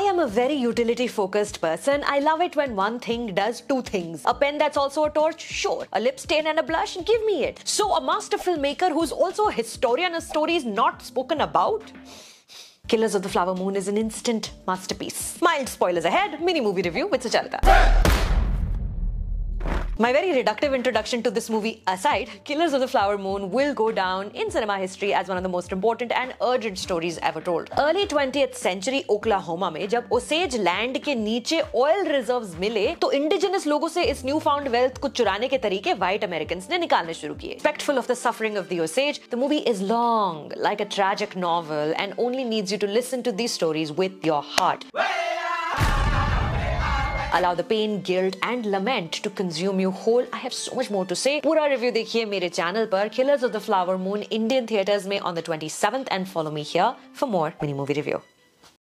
I am a very utility focused person. I love it when one thing does two things. A pen that's also a torch? Sure. A lip stain and a blush? Give me it. So, a master filmmaker who's also a historian of stories not spoken about? Killers of the Flower Moon is an instant masterpiece. Mild spoilers ahead, mini movie review with Sacharita. My very reductive introduction to this movie aside, Killers of the Flower Moon will go down in cinema history as one of the most important and urgent stories ever told. Early 20th century Oklahoma में जब Osage land के niche oil reserves मिले, to indigenous लोगों से इस newfound wealth को चुराने के तरीके white Americans ने निकालने शुरू किए. Respectful of the suffering of the Osage, the movie is long, like a tragic novel, and only needs you to listen to these stories with your heart allow the pain, guilt and lament to consume you whole. I have so much more to say. Pura review dekhiye mere channel par. Killers of the Flower Moon Indian theaters may on the 27th and follow me here for more mini movie review.